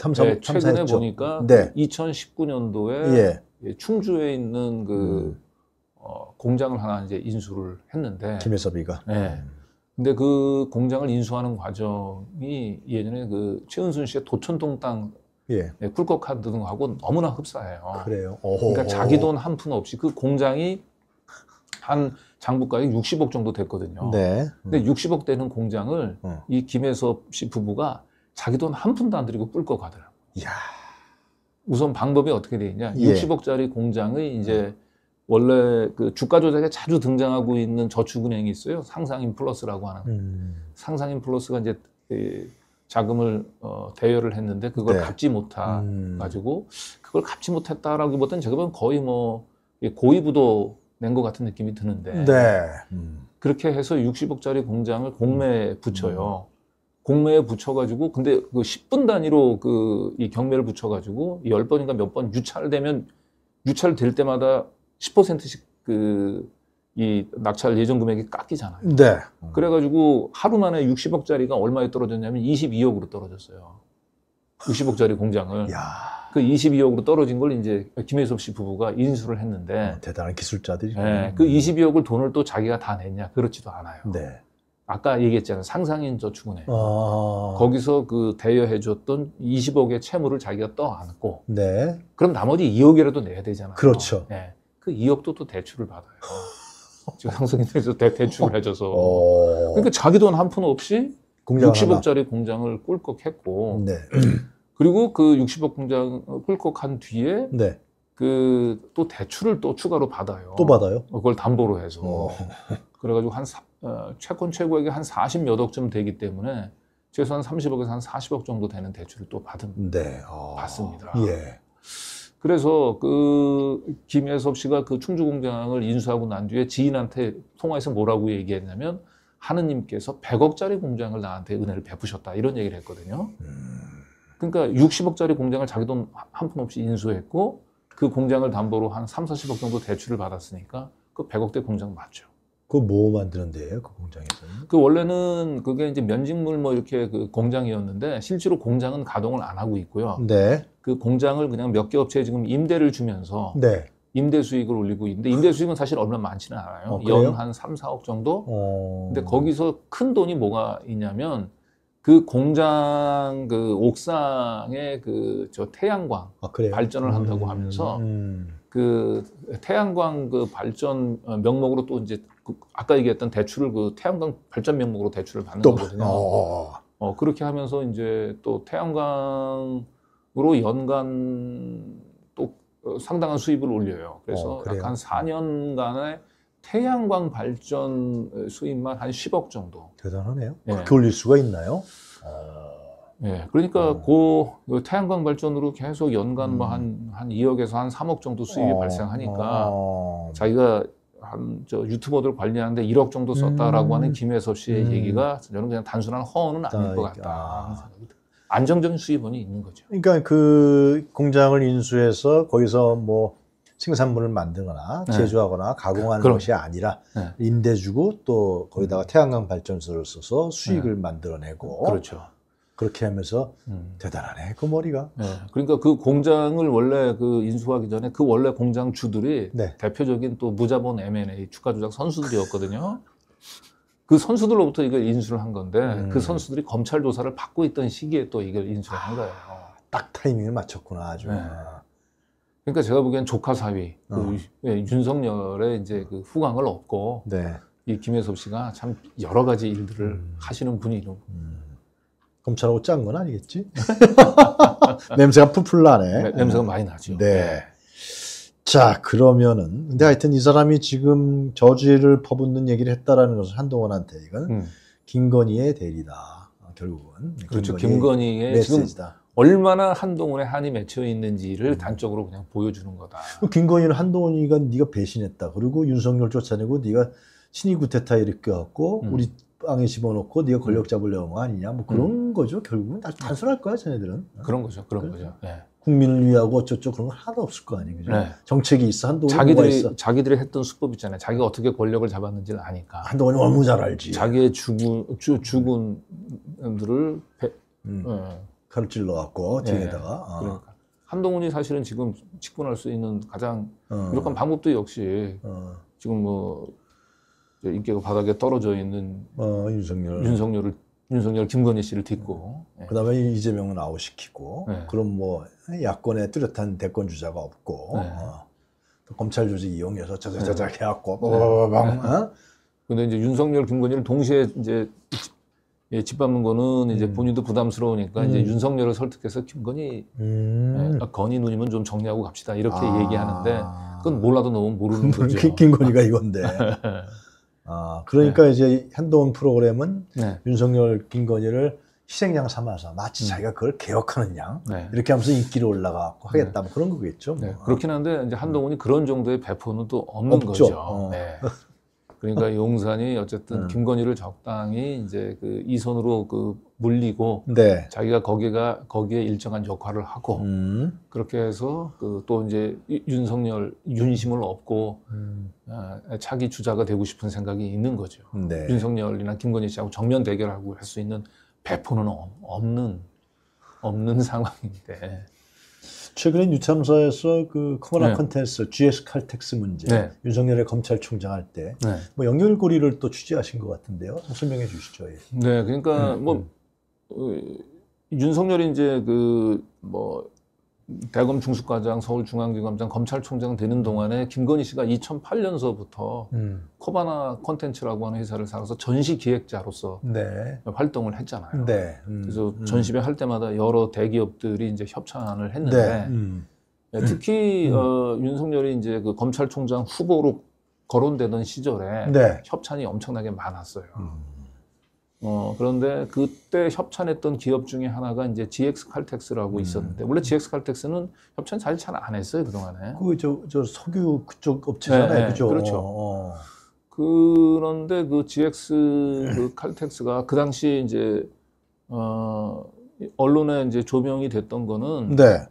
탐사 네, 최근에 했죠. 보니까 네. 2019년도에 예. 충주에 있는 그 음. 어, 공장을 하나 이제 인수를 했는데 김혜섭이가. 네. 음. 근데 그 공장을 인수하는 과정이 예전에 그 최은순 씨의 도천동 땅 예. 네, 쿨커 카드 등하고 너무나 흡사해요. 그래요. 오 그러니까 자기 돈 한 푼 없이 그 공장이 한 장부가액 60억 정도 됐거든요. 네. 근데 60억 되는 공장을 음. 이 김혜섭 씨 부부가 자기 돈 한 푼도 안 들이고 끌고 가더라고. 이야. 우선 방법이 어떻게 돼 있냐? 예. 60억짜리 공장의 이제 원래 그 주가 조작에 자주 등장하고 있는 저축은행이 있어요. 상상인 플러스라고 하는. 음. 상상인 플러스가 이제 그 자금을 어, 대여를 했는데 그걸 네. 갚지 못하 가지고 음. 그걸 갚지 못했다라기보다는 제가 보면 거의 뭐 고의부도 낸 것 같은 느낌이 드는데 네. 음. 그렇게 해서 60억짜리 공장을 공매에 붙여요. 음. 공매에 붙여가지고 근데 그 10분 단위로 그이 경매를 붙여가지고 10번인가 몇 번 유찰되면 유찰될 때마다 10%씩 그 이 낙찰 예정 금액이 깎이잖아요. 네. 그래가지고 하루 만에 60억짜리가 얼마에 떨어졌냐면 22억으로 떨어졌어요. 60억짜리 공장을. 야. 그 22억으로 떨어진 걸 이제 김혜섭 씨 부부가 인수를 했는데. 어, 대단한 기술자들이. 네, 그 22억을 돈을 또 자기가 다 냈냐? 그렇지도 않아요. 네. 아까 얘기했잖아요. 상상인 저축은행. 아. 거기서 그 대여해줬던 20억의 채무를 자기가 떠안고. 네. 그럼 나머지 2억이라도 내야 되잖아요. 그렇죠. 네. 그 2억도 또 대출을 받아요. 지금 상승인에서 대출을 해줘서. 어. 그러니까 자기 돈 한 푼 없이 공장 60억짜리 하나. 공장을 꿀꺽 했고. 네. 그리고 그 60억 공장 을 꿀꺽 한 뒤에. 네. 그 또 대출을 또 추가로 받아요. 또 받아요? 어, 그걸 담보로 해서. 어. 그래가지고 한 어, 채권 최고액이 한 40몇 억쯤 되기 때문에 최소한 30억에서 한 40억 정도 되는 대출을 또 받은 네. 어. 받습니다. 예. 그래서 그 김혜섭 씨가 그 충주 공장을 인수하고 난 뒤에 지인한테 통화해서 뭐라고 얘기했냐면 하느님께서 100억짜리 공장을 나한테 은혜를 베푸셨다 이런 얘기를 했거든요. 음. 그러니까 60억짜리 공장을 자기 돈 한 푼 없이 인수했고 그 공장을 담보로 한 3, 40억 정도 대출을 받았으니까 그 100억대 공장 맞죠. 그뭐 만드는 데예요? 그 공장에서? 그 원래는 그게 이제 면직물 뭐 이렇게 그 공장이었는데 실제로 공장은 가동을 안 하고 있고요. 네. 그 공장을 그냥 몇 개 업체에 지금 임대를 주면서 네. 임대 수익을 올리고 있는데 임대 수익은 사실 얼마 많지는 않아요. 어, 연한 3, 4억 정도. 어... 근데 거기서 큰 돈이 뭐가 있냐면 그 공장 그 옥상에 그 저 태양광 아, 발전을 한다고 음, 하면서 음. 그 태양광 그 발전 어, 명목으로 또 이제 그 아까 얘기했던 대출을 그 태양광 발전 명목으로 대출을 받는 또, 거거든요. 어 어, 어. 어, 그렇게 하면서 이제 또 태양광으로 연간 또 어, 상당한 수입을 올려요. 그래서 어, 약한 4년간의 태양광 발전 수입만 한 10억 정도. 대단하네요. 예. 그렇게 올릴 수가 있나요? 어... 예, 그러니까 어. 그 태양광 발전으로 계속 연간 뭐 음. 뭐한한 2억에서 한 3억 정도 수입이 어. 발생하니까 어. 자기가 한저 유튜버들 관리하는데 1억 정도 썼다라고 음. 하는 김혜섭 씨의 음. 얘기가 저는 그냥 단순한 허언은 아닐 그러니까. 것 같다. 안정적인 수입원이 있는 거죠. 그러니까 그 공장을 인수해서 거기서 뭐 생산물을 만들거나 네. 제조하거나 네. 가공하는 그럼. 것이 아니라 임대주고 네. 또 거기다가 음. 태양광 발전소를 써서 수익을 네. 만들어내고 그렇죠. 그렇게 하면서 음. 대단하네 그 머리가. 네. 그러니까 그 공장을 원래 그 인수하기 전에 그 원래 공장 주들이 네. 대표적인 또 무자본 M&A 주가 조작 선수들이었거든요. 그 선수들로부터 이걸 인수를 한 건데 음. 그 선수들이 검찰 조사를 받고 있던 시기에 또 이걸 인수를 한 아, 거예요. 아, 딱 타이밍을 맞췄구나 아주. 네. 그러니까 제가 보기엔 조카 사위 그 어. 예, 윤석열의 이제 그 후광을 얻고 네. 이 김혜섭 씨가 참 여러 가지 일들을 음. 하시는 분이로. 음. 그럼 저라고 짠 건 아니겠지? 냄새가 풀풀 나네. 네, 냄새가 많이 나죠. 네. 네. 자, 그러면은. 근데 하여튼 이 사람이 지금 저지를 퍼붓는 얘기를 했다라는 것은 한동원한테 이건 음. 김건희의 대리다. 아, 결국은. 그렇죠. 김건희의, 김건희의 지금 얼마나 한동훈의 한이 맺혀 있는지를 음. 단적으로 그냥 보여주는 거다. 김건희는 한동훈이가 네가 배신했다. 그리고 윤석열 쫓아내고 네가 신이 구태타 이으켜갖고 음. 우리 방에 집어넣고 네가 음. 권력 잡으려는 거 아니냐 뭐 그런 음. 거죠 결국은 아주 음. 단순할 거야 쟤네들은 그런 거죠 그런 그래? 거죠 네. 국민을 위하고 어쩌고 그런 거 하나도 없을 거 아니에요 그죠 네. 정책이 있어 한동훈 자기들이 있어. 자기들이 했던 수법 있잖아요 자기가 어떻게 권력을 잡았는지를 아니까 한동훈이 너무 잘 알지 자기의 죽은 주, 죽은 들을 배, 음. 어. 칼을 찔러 갖고 등에다가 예. 네. 아. 그러니까. 한동훈이 사실은 지금 직분할수 있는 가장 어. 유력한 방법도 역시 어. 지금 뭐 인기가 바닥에 떨어져 있는 어, 윤석열. 윤석열을 윤석열 김건희 씨를 딛고 네. 그다음에 이재명은 아웃시키고 네. 그럼 뭐 야권에 뚜렷한 대권 주자가 없고 네. 어, 검찰 조직 이용해서 저저저저 해갖고 빠바바방 근데 이제 윤석열 김건희를 동시에 이제 예, 집밟는 거는 음. 이제 음. 본인도 부담스러우니까 음. 이제 윤석열을 설득해서 김건희 음. 예, 건희 누님은 좀 정리하고 갑시다 이렇게 아. 얘기하는데 그건 몰라도 너무 모르는 거죠. 김건희가 이건데. 아, 그러니까 네. 이제 한동훈 프로그램은 네. 윤석열, 김건희를 희생양 삼아서 마치 음. 자기가 그걸 개혁하는 양 네. 이렇게 하면서 인기로 올라가고 네. 하겠다 뭐 그런 거겠죠. 뭐. 네, 그렇긴 한데 이제 한동훈이 음. 그런 정도의 배포는 또 없는 없죠. 거죠. 어. 네. 그러니까 용산이 어쨌든 음. 김건희를 적당히 이제 그 이선으로 그 물리고 네. 자기가 거기가 거기에 일정한 역할을 하고 음. 그렇게 해서 그 또 이제 윤석열 윤심을 얻고 음. 아, 차기 주자가 되고 싶은 생각이 있는 거죠. 네. 윤석열이나 김건희 씨하고 정면 대결하고 할 수 있는 배포는 없는 없는 상황인데. 최근에 뉴참사에서 그 커머나 컨텐츠 GS 칼텍스 문제 네. 윤석열의 검찰총장 할 때뭐 네. 연결고리를 또 취재하신 것 같은데요. 설명해 주시죠. 예. 네, 그러니까 음, 뭐 음. 윤석열이 이제 그뭐 대검 중수과장, 서울중앙지검장, 검찰총장 되는 동안에 김건희 씨가 2008년서부터 음. 코바나 콘텐츠라고 하는 회사를 사서 전시 기획자로서 네. 활동을 했잖아요. 네. 음. 그래서 음. 전시회 할 때마다 여러 대기업들이 이제 협찬을 했는데 네. 음. 예, 특히 음. 어, 윤석열이 이제 그 검찰총장 후보로 거론되던 시절에 네. 협찬이 엄청나게 많았어요. 음. 어, 그런데 그때 협찬했던 기업 중에 하나가 이제 GX 칼텍스라고 음. 있었는데, 원래 GX 칼텍스는 협찬 잘 잘안 했어요, 그동안에. 그, 저, 저 석유 그쪽 업체잖아요. 네, 네 그죠? 그렇죠. 어. 어. 그런데 그 GX 네. 그 칼텍스가 그 당시 에 이제, 어, 언론에 이제 조명이 됐던 거는. 네.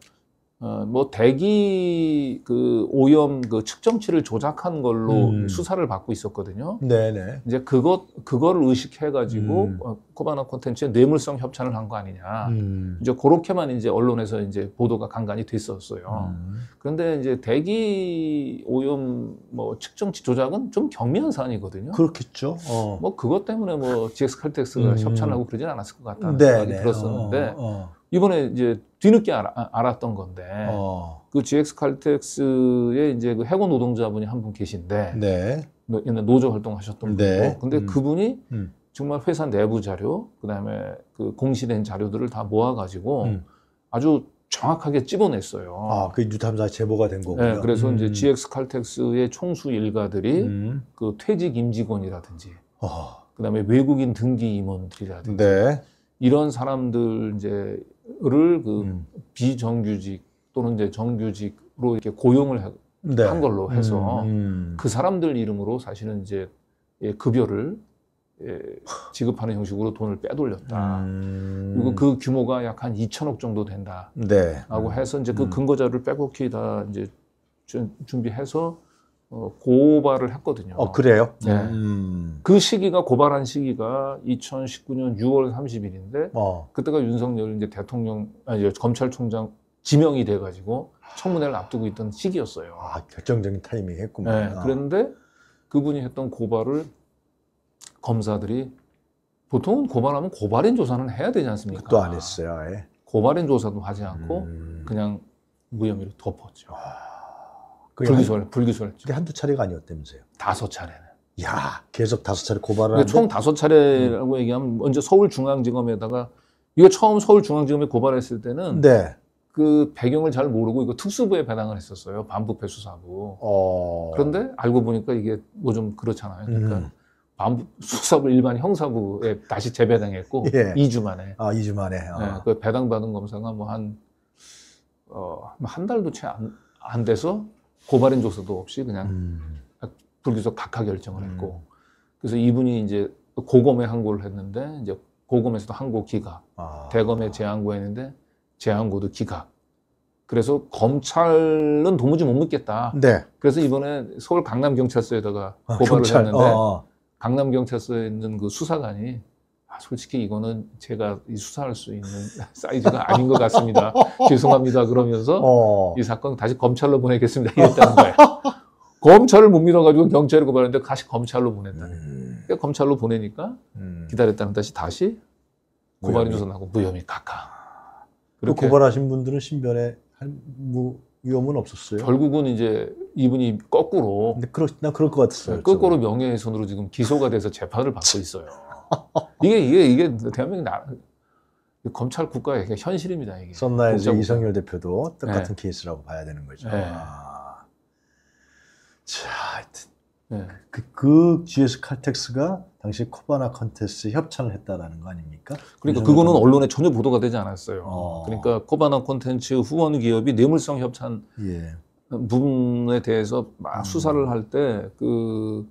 어, 뭐 대기 그 오염 그 측정치를 조작한 걸로 음. 수사를 받고 있었거든요. 네네. 이제 그것 그거를 의식해 가지고 음. 어, 코바나 콘텐츠에 뇌물성 협찬을 한 거 아니냐. 음. 이제 그렇게만 이제 언론에서 이제 보도가 간간히 됐었어요. 음. 그런데 이제 대기 오염 뭐 측정치 조작은 좀 경미한 사안이거든요. 그렇겠죠. 어. 뭐 그것 때문에 뭐 GX 칼텍스가 음. 협찬하고 그러진 않았을 것 같다는 네네. 생각이 들었었는데. 어, 어. 이번에 이제 뒤늦게 아, 알았, 던 건데 어. 그 GX 칼텍스에 이제 그 해고 노동자분이 한 분 계신데 네. 노, 옛날 노조 활동하셨던 네. 분이고 근데 음. 그분이 음. 정말 회사 내부 자료 그다음에 그 공시된 자료들을 다 모아가지고 음. 아주 정확하게 찝어냈어요. 아, 그 유탐사 제보가 된 거고요. 네, 그래서 음. 이제 GX 칼텍스의 총수 일가들이 음. 그 퇴직 임직원이라든지, 어. 그다음에 외국인 등기 임원들이라든지 네. 이런 사람들 이제 를그 음. 비정규직 또는 이제 정규직으로 이렇게 고용을 하, 네. 한 걸로 해서 음, 음. 그 사람들 이름으로 사실은 이제 예, 급여를 예, 지급하는 형식으로 돈을 빼돌렸다. 음. 그리고 그 규모가 약 한 2천억 정도 된다. 라고 네. 해서 이제 그 음. 근거자를 빼곡히 다 이제 준비해서 어, 고발을 했거든요. 어, 그래요? 네. 음. 그 시기가 고발한 시기가 2019년 6월 30일인데 어. 그때가 윤석열 이제 대통령 아니 검찰총장 지명이 돼가지고 청문회를 앞두고 있던 시기였어요. 아 결정적인 타이밍 했구만. 네. 그런데 그분이 했던 고발을 검사들이 보통은 고발하면 고발인 조사는 해야 되지 않습니까? 그것도 안 했어요. 아예. 고발인 조사도 하지 않고 음. 그냥 무혐의로 덮었죠. 아. 불기소를 그 불기소를. 그게 한두 차례가 아니었다면서요? 다섯 차례는. 야 계속 다섯 차례 고발을 그러니총 다섯 차례라고 음. 얘기하면 먼저 서울중앙지검에다가 이거 처음 서울중앙지검에 고발했을 때는 네. 그 배경을 잘 모르고 이거 특수부에 배당을 했었어요 반부패 수사부. 어... 그런데 알고 보니까 이게 뭐 좀 그렇잖아요. 그러니까 음. 반부 수사부 일반 형사부에 다시 재배당했고 예. 2주 만에. 아 2주 만에. 어. 네, 아. 그 배당받은 검사가 뭐 한 어한 달도 채 안 안 돼서 고발인 조서도 없이 그냥 음. 불기소 각하 결정을 했고 음. 그래서 이분이 이제 고검에 항고를 했는데 이제 고검에서도 항고 기각 아. 대검에 재항고했는데 재항고도 기각 그래서 검찰은 도무지 못 믿겠다 네. 그래서 이번에 서울 강남경찰서에다가 아, 고발을 경 했는데 어, 어. 강남경찰서에 있는 그 수사관이 아, 솔직히 이거는 제가 수사할 수 있는 사이즈가 아닌 것 같습니다. 죄송합니다. 그러면서 어. 이 사건 다시 검찰로 보내겠습니다. 이랬다는 거예요. 검찰을 못 믿어가지고 경찰에 고발했는데 다시 검찰로 보냈다는 음. 그러니까 검찰로 보내니까 음. 기다렸다는 다시 다시 고발이 조선하고 무혐의 각하. 그 고발하신 분들은 신변에 무, 위험은 없었어요. 결국은 이제 이분이 거꾸로. 근데 그렇, 나 그럴 것 같았어요. 네, 거꾸로 명예훼손으로 지금 기소가 돼서 재판을 받고 있어요. 이게, 이게, 이게 대한민국 나, 검찰 국가의 현실입니다. 이게. 썬라이즈 이성열 대표도 똑같은 네. 케이스라고 봐야 되는 거죠. 네. 아. 자, 하여튼. 네. 그, 그 GS 칼텍스가 당시 코바나 컨테스 협찬을 했다라는 거 아닙니까? 그러니까 그거는 정도... 언론에 전혀 보도가 되지 않았어요. 어. 그러니까 코바나 콘텐츠 후원 기업이 뇌물성 협찬 예. 부분에 대해서 막 수사를 음. 할때 그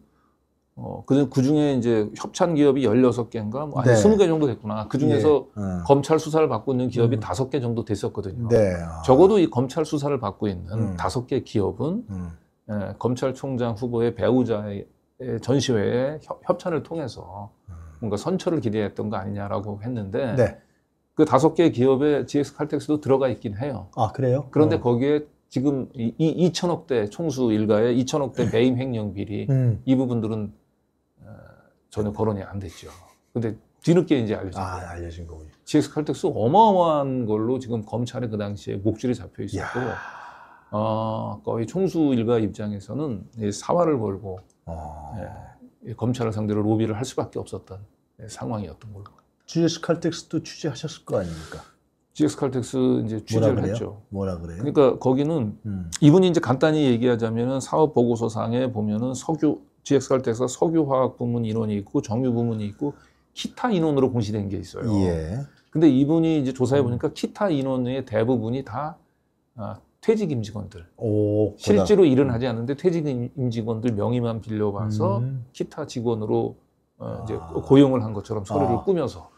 어, 그, 중에 이제 협찬 기업이 16개인가? 뭐, 아니, 네. 20개 정도 됐구나. 그 중에서 네. 예. 어. 예. 검찰 수사를 받고 있는 기업이 음. 5개 정도 됐었거든요. 네. 아. 적어도 이 검찰 수사를 받고 있는 음. 5개 기업은 음. 예, 검찰총장 후보의 배우자의 전시회에 협, 찬을 통해서 음. 뭔가 선처를 기대했던 거 아니냐라고 했는데 네. 그 다섯 개 기업의 GX 칼텍스도 들어가 있긴 해요. 아, 그래요? 그런데 어. 거기에 지금 이, 이 2천억대 총수 일가의 2천억대 음. 배임 횡령 비리 음. 이 부분들은 전혀 거론이 안 됐죠. 근데 뒤늦게 이제 알려진 아, 거예요. 알려진 거군요. GX 칼텍스 어마어마한 걸로 지금 검찰에 그 당시에 목줄이 잡혀 있었고, 야. 어, 거의 총수 일가 입장에서는 사활을 걸고, 어. 예, 검찰을 상대로 로비를 할 수밖에 없었던 예, 상황이었던 걸로. GX 칼텍스도 취재하셨을 거 아닙니까? GX 칼텍스 이제 취재를 했죠. 뭐라 그래요? 그러니까 거기는 음. 이분이 이제 간단히 얘기하자면 사업 보고서상에 보면은 석유 GX 칼텍스가 석유화학 부문 인원이 있고 정유 부문이 있고 기타 인원으로 공시된 게 있어요. 예. 근데 이분이 이제 조사해 보니까 기타 음. 인원의 대부분이 다 아, 퇴직 임직원들. 오, 실제로 일은 하지 않는데 퇴직 임직원들 명의만 빌려와서 음. 기타 직원으로 어, 이제 아. 고용을 한 것처럼 서류를 아. 꾸며서.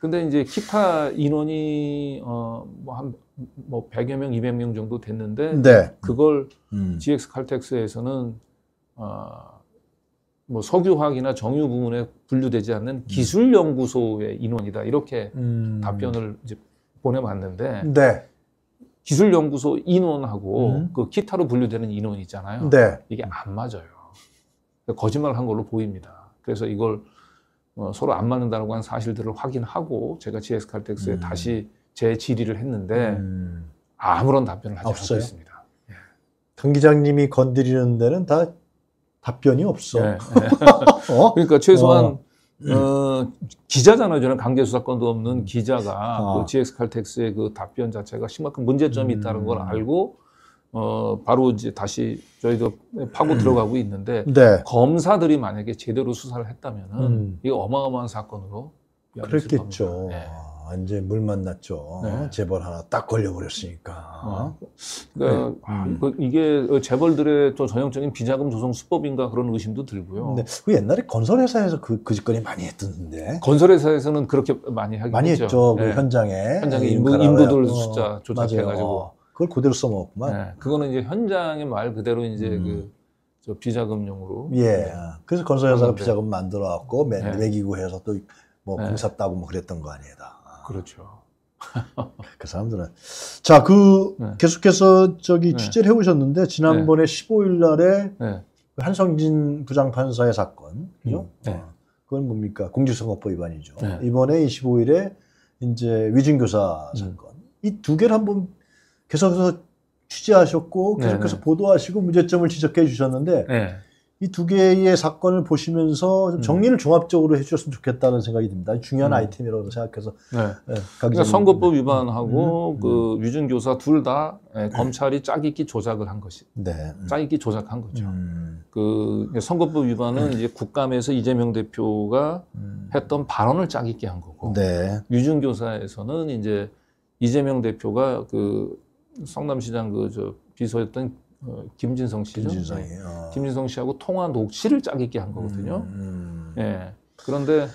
근데 이제 기타 인원이 어뭐한뭐 뭐 100여 뭐 명, 200명 정도 됐는데 네. 그걸 음. GX 칼텍스에서는 어뭐 석유화학이나 정유 부문에 분류되지 않는 음. 기술 연구소의 인원이다 이렇게 음. 답변을 이제 보내봤는데 네. 기술 연구소 인원하고 음. 그 기타로 분류되는 인원이잖아요. 있 네. 이게 안 맞아요. 거짓말 을한 걸로 보입니다. 그래서 이걸 어, 서로 안 맞는다라고 한 사실들을 확인하고 제가 GS 칼텍스에 음. 다시 재질의를 했는데 음. 아무런 답변을 하지 없어 않고 있습니다. 강 예. 기장님이 건드리는 데는 다 답변이 없어. 네, 네. 어? 그러니까 최소한 어. 어, 기자잖아요. 저는 강제 수사권도 없는 기자가 아. 그 GX 칼텍스의 그 답변 자체가 심각한 문제점이 있다는 걸 음. 알고 어, 바로 이제 다시 저희도 파고 음. 들어가고 있는데 네. 검사들이 만약에 제대로 수사를 했다면은 음. 이 어마어마한 사건으로 그랬겠죠. 네. 이제 물 만났죠. 네. 재벌 하나 딱 걸려버렸으니까. 아, 네. 그러니까 아, 네. 그 이게 어, 재벌들의 또 전형적인 비자금 조성 수법인가 그런 의심도 들고요. 네. 그 옛날에 건설회사에서 그, 그 짓거리 많이 했던데. 건설회사에서는 그렇게 많이 하긴 많이 했죠. 했죠. 그 네. 현장에. 현장에 인부, 네, 인부들 숫자 어, 조작해가지고. 어, 그걸 그대로 써먹었구만. 그거는 이제 현장의 말 그대로 이제 음. 그 비자금용으로. 예. 네. 그래서 건설회사가 비자금 만들어 갖고 매, 네. 기고 해서 또뭐 네. 공사 따고 뭐 그랬던 거 아니에요. 다. 그렇죠. 그 사람들은 자그 네. 계속해서 저기 네. 취재를 해오셨는데 지난번에 15일 날에 네. 그 한성진 부장판사의 사건, 음. 그죠? 네. 어, 그건 뭡니까? 공직선거법 위반이죠. 네. 이번에 25일에 이제 위증교사 음. 사건. 음. 이두 개를 한번 계속해서 취재하셨고, 계속해서 네 보도하시고, 문제점을 지적해 주셨는데, 네. 이두 개의 사건을 보시면서 좀 음. 정리를 종합적으로 해주셨으면 좋겠다는 생각이 듭니다. 중요한 음. 아이템이라고 생각해서. 네. 예, 그러니까 선거법 위반하고 음. 그유준 교사 둘다 예, 검찰이 짝짓기 조작을 한 것이. 네. 짝짓기 조작한 거죠. 그 선거법 위반은 이제 국감에서 이재명 대표가 했던 발언을 짝짓기 한 거고. 네. 위준 교사에서는 이제 이재명 대표가 그 성남시장 그 저 비서였던 어, 김진성 씨죠. 김진성이. 네. 어. 김진성 씨하고 통화 녹취를 짜게 깁한 거거든요. 음, 음. 예. 그런데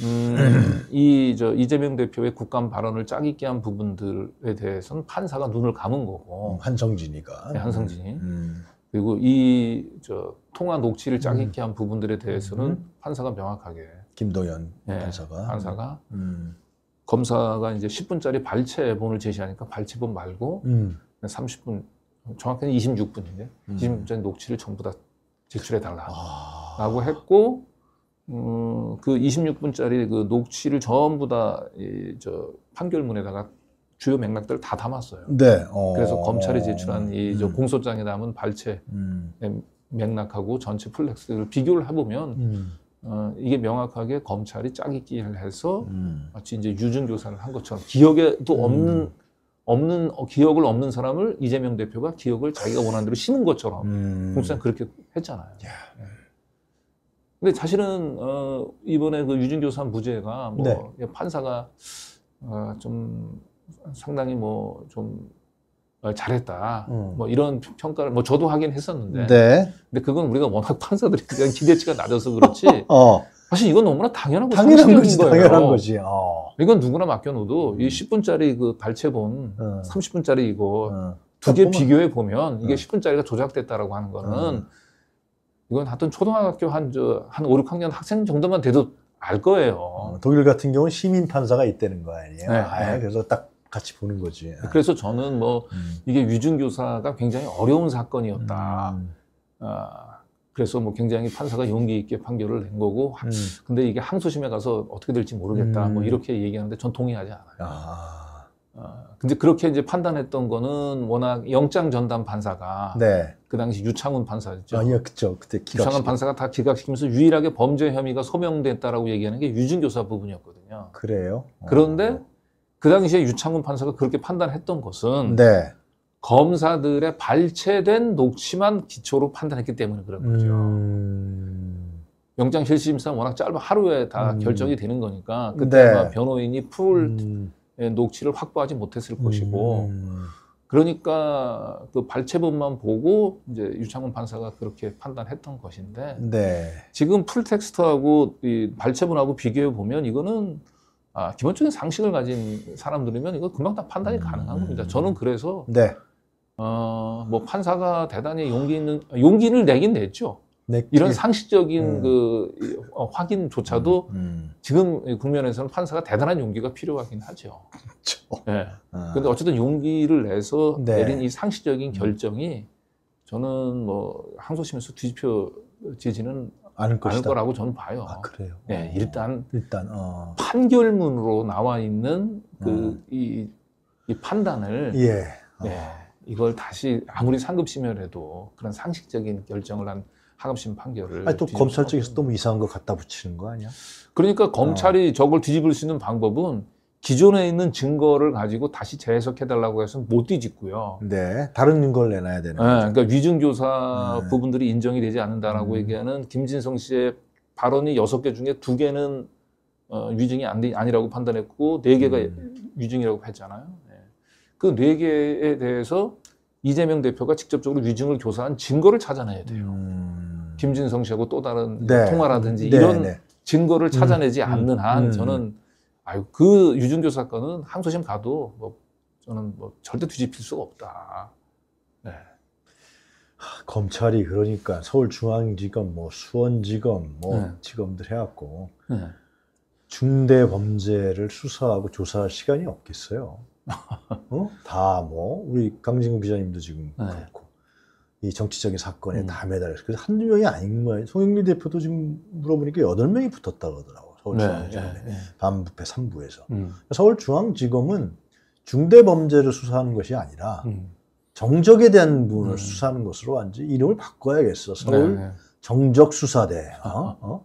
음, 이저 이재명 대표의 국감 발언을 짜깁게 한 부분들에 대해서는 판사가 눈을 감은 거고 음, 한성진이가 네, 한성진이 음, 음. 그리고 이 저 통화 녹취를 짜깁게 한 부분들에 대해서는 판사가 명확하게 김도연 예, 네, 판사가 판사가 검사가 이제 10분짜리 발췌본을 제시하니까 발췌본 말고 30분 정확히는 26분인데 음. 26분 녹취를 전부 다 제출해 달라라고 아. 했고 음, 그 26분짜리 그 녹취를 전부 다이저 판결문에다가 주요 맥락들을 다 담았어요. 네. 어. 그래서 검찰이 제출한 이저 음. 공소장에 담은 발췌 음. 음. 맥락하고 전체 플렉스를 비교를 해보면 음. 어, 이게 명확하게 검찰이 짜깁기를 해서 음. 마치 이제 유증 교사를 한 것처럼 기억에도 없는 음. 없는 어, 기억을 없는 사람을 이재명 대표가 기억을 자기가 원하는 대로 심은 것처럼 음. 공수처는 그렇게 했잖아요. 야. 네. 근데 사실은 어, 이번에 그 유진교 사 무죄가 뭐 네. 판사가 어, 좀 상당히 뭐 좀 잘했다 음. 뭐 이런 평가를 뭐 저도 하긴 했었는데 네. 근데 그건 우리가 워낙 판사들이 그냥 기대치가 낮아서 그렇지 어. 사실 이건 너무나 당연한, 당연한 거지, 거예요. 당연한 거지. 어. 이건 누구나 맡겨놓어도 음. 이 10분짜리 그 발췌본 어. 30분짜리 이거 어. 두개 비교해 보면 이게 10분짜리가 어. 조작됐다라고 하는 거는 어. 이건 하여튼 초등학교 한, 저, 한 5, 6학년 학생 정도만 돼도 알 거예요. 어, 독일 같은 경우는 시민 판사가 있다는 거 아니에요? 네, 아, 네. 그래서 딱 같이 보는 거지. 아. 그래서 저는 뭐 음. 이게 위증 교사가 굉장히 어려운 사건이었다. 음. 어, 그래서 뭐 굉장히 판사가 용기 있게 판결을 낸 거고 음. 근데 이게 항소심에 가서 어떻게 될지 모르겠다 뭐 음. 뭐 이렇게 얘기하는데 전 동의하지 않아요. 아. 어, 근데 그렇게 이제 판단했던 거는 워낙 영장 전담 판사가 네. 그 당시 유창훈 판사였죠. 아, 예, 그죠. 그때 기각. 유창훈 판사가 다 기각시키면서 유일하게 범죄 혐의가 소명됐다라고 얘기하는 게 유진 교사 부분이었거든요. 그래요? 그런데 어. 그 당시에 유창훈 판사가 그렇게 판단했던 것은 네. 검사들의 발췌된 녹취만 기초로 판단했기 때문에 그런 거죠. 음... 영장 실시심사 워낙 짧아 하루에 다 음... 결정이 되는 거니까 그때 네. 변호인이 풀 음... 예, 녹취를 확보하지 못했을 음. 것이고 그러니까 그 발췌본만 보고 이제 유창훈 판사가 그렇게 판단했던 것인데 네. 지금 풀텍스트하고 이 발췌본하고 비교해 보면 이거는 아 기본적인 상식을 가진 사람들이면 이거 금방 다 판단이 음. 가능한 겁니다. 저는 그래서 네. 어, 뭐 판사가 대단히 용기 있는 용기를 내긴 냈죠. 네, 이런 상식적인 음. 그 어, 확인조차도 음. 음. 지금 국면에서는 판사가 대단한 용기가 필요하긴 하죠. 그렇죠. 네. 아. 근데 어쨌든 용기를 내서 네. 내린 이 상식적인 음. 결정이 저는 뭐 항소심에서 뒤집혀지지는 않을, 않을 거라고 저는 봐요. 아, 그래요. 네, 어. 일단 일단 어. 판결문으로 나와 있는 그이 음. 어. 이 판단을 예. 네. 아. 이걸 다시 아무리 상급심을해도 그런 상식적인 결정을 한 하급심 판결을. 아니, 또 검찰 쪽에서 너무 뭐 이상한 거 갖다 붙이는 거 아니야? 그러니까 어. 검찰이 어. 저걸 뒤집을 수 있는 방법은 기존에 있는 증거를 가지고 다시 재해석해달라고 해서 못 뒤집고요. 네. 다른 걸 내놔야 되는 네, 거죠. 그러니까 위증교사 네. 부분들이 인정이 되지 않는다라고 음. 얘기하는 김진성 씨의 발언이 여섯 개 중에 두개는 어, 위증이 안, 아니라고 판단했고, 네개가 음. 위증이라고 했잖아요. 그네 개에 대해서 이재명 대표가 직접적으로 위증을 조사한 증거를 찾아내야 돼요. 음. 김진성 씨하고 또 다른 네. 뭐 통화라든지 네, 이런 네. 증거를 음. 찾아내지 음. 않는 한 음. 저는 아유 그 유증교 사건은 항소심 가도 뭐 저는 뭐 절대 뒤집힐 수가 없다. 네. 하, 검찰이 그러니까 서울중앙지검, 뭐 수원지검, 뭐 네. 지검들 해갖고 네. 중대 범죄를 수사하고 조사할 시간이 없겠어요. 어? 다뭐 우리 강진구 기자님도 지금 네. 그렇고 이 정치적인 사건에 음. 다 매달려서 그래서 한두 명이 아닌 거예요. 송영길 대표도 지금 물어보니까 여덟 명이 붙었다고 하더라고 서울중앙지검에 네, 네, 네, 반부패 3부에서 음. 서울중앙지검은 중대 범죄를 수사하는 것이 아니라 음. 정적에 대한 부분을 음. 수사하는 것으로 완전 이름을 바꿔야겠어 네, 서울 네. 정적 수사대 어? 어?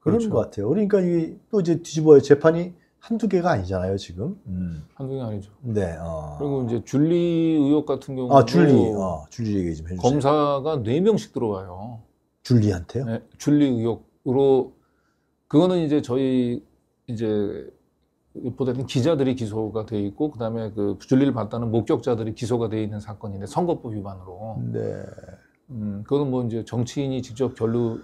그런 그렇죠. 것 같아요. 그러니까 이또 이제 뒤집어야 재판이 한두 개가 아니잖아요, 지금. 음. 한두 개 아니죠. 네. 어. 그리고 이제 줄리 의혹 같은 경우. 아, 줄리. 어, 줄리 얘기 좀 해주세요. 검사가 네 명씩 들어와요. 줄리한테요? 네, 줄리 의혹으로 그거는 이제 저희 이제 보다는 기자들이 기소가 돼 있고 그다음에 그 줄리를 봤다는 목격자들이 기소가 돼 있는 사건인데 선거법 위반으로. 네. 음, 그거는 뭐 이제 정치인이 직접 결루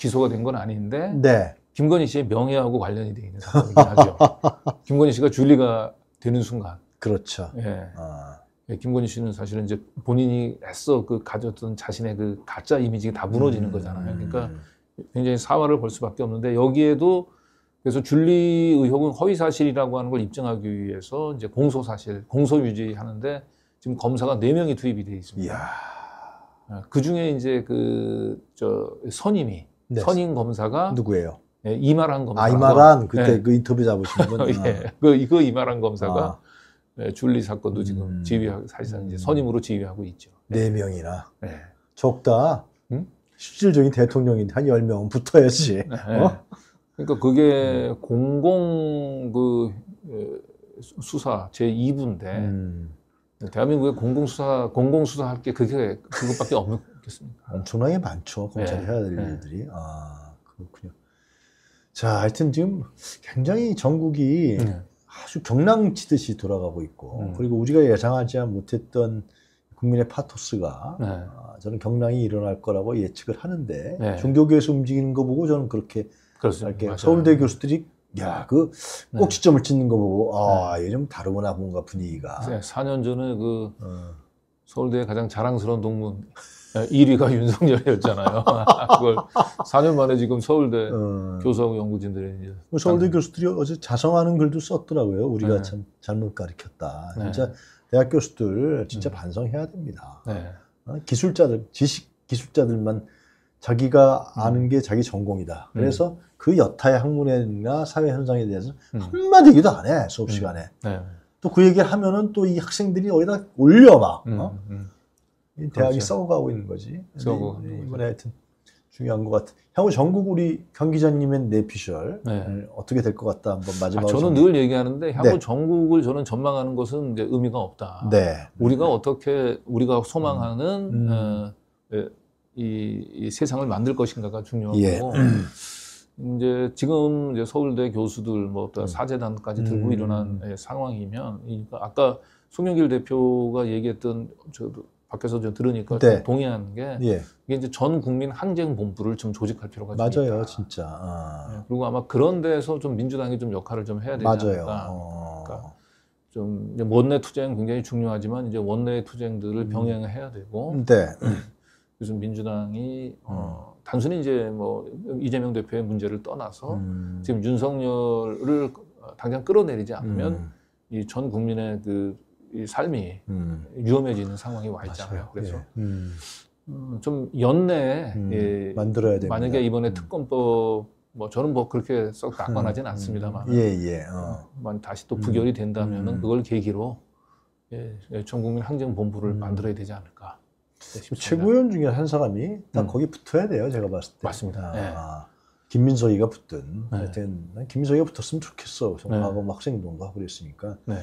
기소가 된 건 아닌데. 네. 김건희 씨의 명예하고 관련이 되어 있는 사건이긴 하죠. 김건희 씨가 줄리가 되는 순간. 그렇죠. 예. 아. 예, 김건희 씨는 사실은 이제 본인이 애어그 가졌던 자신의 그 가짜 이미지가 다 무너지는 음, 거잖아요. 그러니까 음. 굉장히 사활을 볼 수밖에 없는데 여기에도 그래서 줄리 의혹은 허위 사실이라고 하는 걸 입증하기 위해서 이제 공소 사실, 공소 유지하는데 지금 검사가 네 명이 투입이 돼 있습니다. 이야. 아, 그 중에 이제 그 저 선임이 네. 선임 검사가 누구예요? 예, 이마란 검사. 아, 이마란 그때 예. 그 인터뷰 잡으신 분. 어, 예. 그, 그 이마란 검사가 아. 예, 줄리 사건도 지금 음. 지휘하고 사실상 이제 음. 선임으로 지휘하고 있죠. 네 명이나. 예. 적다. 음? 실질적인 대통령인데 한1 0명 붙어야지. 예. 어? 그러니까 그게 음. 공공 그 예, 수사 제 2부인데 음. 대한민국의 공공 수사 공공 수사할 게 그게 그것밖에 없겠습니까? 엄청나게 많죠 검찰이 네. 해야 될 네. 일들이. 아 그렇군요. 자, 하여튼 지금 굉장히 전국이 네. 아주 경랑치듯이 돌아가고 있고, 음. 그리고 우리가 예상하지 못했던 국민의 파토스가 네. 아, 저는 경랑이 일어날 거라고 예측을 하는데 네. 종교교에서 움직이는 거 보고 저는 그렇게 그렇게 서울대 교수들이 야그 네. 꼭지점을 찍는 거 보고 아 네. 요즘 다르구나 뭔가 분위기가. 4년 전에 그 어. 서울대의 가장 자랑스러운 동문 1위가 윤석열이었잖아요. 그걸 4년 만에 지금 서울대 어. 교수하고 연구진들이 이제 뭐 서울대 교수들이 어제 자성하는 글도 썼더라고요. 우리가 네. 참 잘못 가르쳤다. 네. 진짜 대학 교수들 진짜 음. 반성해야 됩니다. 네. 어, 기술자들 지식 기술자들만 자기가 음. 아는 게 자기 전공이다. 음. 그래서 음. 그 여타의 학문이나 사회 현상에 대해서 음. 한마디도 안해 수업 시간에. 네. 또그 얘기를 하면은 또 이 학생들이 어디다 올려 막. 어? 대학이 그렇죠. 썩어가고 있는 거지. 썩어. 이번에 하여튼 중요한 것 같아. 향후 전국 우리 경 기자님의 내피셜 네. 어떻게 될 것 같다 한번 아, 마지막으로. 아, 저는 정리. 늘 얘기하는데 향후 네. 전국을 저는 전망하는 것은 이제 의미가 없다. 네. 우리가 어떻게 우리가 소망하는 음. 음. 어, 예, 이, 이, 세상을 만들 것인가가 중요하고 예. 이제 지금 이제 서울대 교수들 뭐 음. 사재단까지 들고 음. 일어난 예, 상황이면 아까 송영길 대표가 얘기했던 저도 밖에서 좀 들으니까 네. 좀 동의하는 게 예. 이게 이제 전 국민 항쟁 본부를 좀 조직할 필요가 맞아요, 있다. 맞아요, 진짜. 아. 예, 그리고 아마 그런 데서 좀 민주당이 좀 역할을 좀 해야 되지 맞아요. 어. 그러니까 좀 원내 투쟁 굉장히 중요하지만 이제 원내 투쟁들을 음. 병행해야 되고. 음, 네. 그래서 민주당이 어. 어. 단순히 이제 뭐 이재명 대표의 문제를 떠나서 음. 지금 윤석열을 당장 끌어내리지 않으면 음. 이전 국민의 그이 삶이 음. 위험해지는 상황이 와 있잖아요. 그래서 예. 음. 음, 좀 연내에 예, 음. 만들어야 됩니다. 만약에 이번에 음. 특검법 뭐 저는 뭐 그렇게 썩 낙관하진 음. 않습니다만, 예예. 예. 어. 다시 또 부결이 된다면은 그걸 계기로 예, 전 국민 항쟁본부를 만들어야 되지 않을까. 싶습니다. 최고위원 중에 한 사람이 딱 거기 붙어야 돼요. 제가 봤을 때. 맞습니다. 아, 예. 김민석이가 붙든, 네. 하여튼 김민석이가 붙었으면 좋겠어. 정하 네. 학생동도 그랬으니까. 네.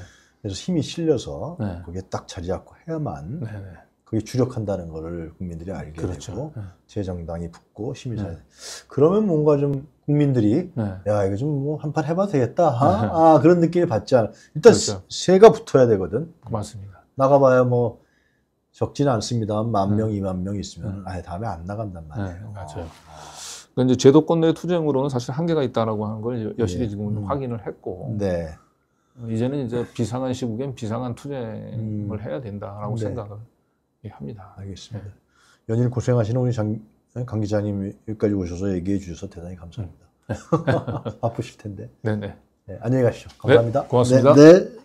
그래서 힘이 실려서 네. 거기에 딱 자리 잡고 해야만 네, 네. 그게 주력한다는 것을 국민들이 알게 그렇죠. 되고 제정당이 네. 붙고 힘이 네. 잘 그러면 뭔가 좀 국민들이 야 이거 좀뭐한판 해봐도 되겠다 아, 아 그런 느낌을 받지 않아 일단 그렇죠. 새가 붙어야 되거든 맞습니다 나가봐야 뭐 적지는 않습니다만 만 명, 이만 명 있으면 아예 다음에 안 나간단 말이에요 맞아요 그러니까 이제 제도권 내 투쟁으로는 사실 한계가 있다라고 하는 걸 여실히 예. 지금 음. 확인을 했고 네. 어, 이제는 이제 비상한 시국엔 비상한 투쟁을 음. 해야 된다라고 네. 생각을 예, 합니다. 알겠습니다. 네. 연일 고생하시는 우리 장, 예, 강 기자님 여기까지 오셔서 얘기해 주셔서 대단히 감사합니다. 음. 아프실 텐데. 네네. 네. 네, 안녕히 가시죠. 네, 감사합니다. 고맙습니다. 네. 네.